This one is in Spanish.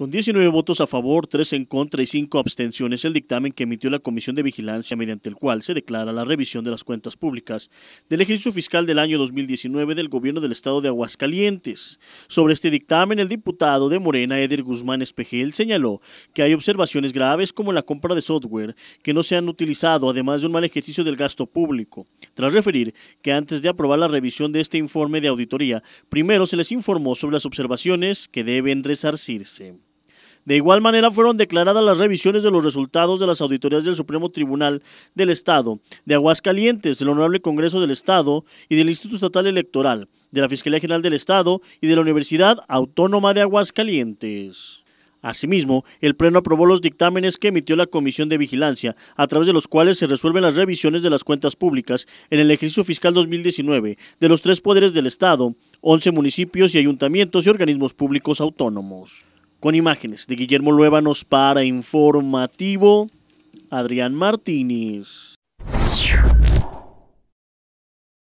Con 19 votos a favor, 3 en contra y 5 abstenciones, el dictamen que emitió la Comisión de Vigilancia, mediante el cual se declara la revisión de las cuentas públicas del ejercicio fiscal del año 2019 del Gobierno del Estado de Aguascalientes. Sobre este dictamen, el diputado de Morena, Eder Guzmán Espejel, señaló que hay observaciones graves como la compra de software que no se han utilizado, además de un mal ejercicio del gasto público. Tras referir que antes de aprobar la revisión de este informe de auditoría, primero se les informó sobre las observaciones que deben resarcirse. De igual manera fueron declaradas las revisiones de los resultados de las auditorías del Supremo Tribunal del Estado, de Aguascalientes, del Honorable Congreso del Estado y del Instituto Estatal Electoral, de la Fiscalía General del Estado y de la Universidad Autónoma de Aguascalientes. Asimismo, el Pleno aprobó los dictámenes que emitió la Comisión de Vigilancia, a través de los cuales se resuelven las revisiones de las cuentas públicas en el ejercicio fiscal 2019 de los tres poderes del Estado, 11 municipios y ayuntamientos y organismos públicos autónomos con imágenes de Guillermo Luévanos para Informativo Adrián Martínez.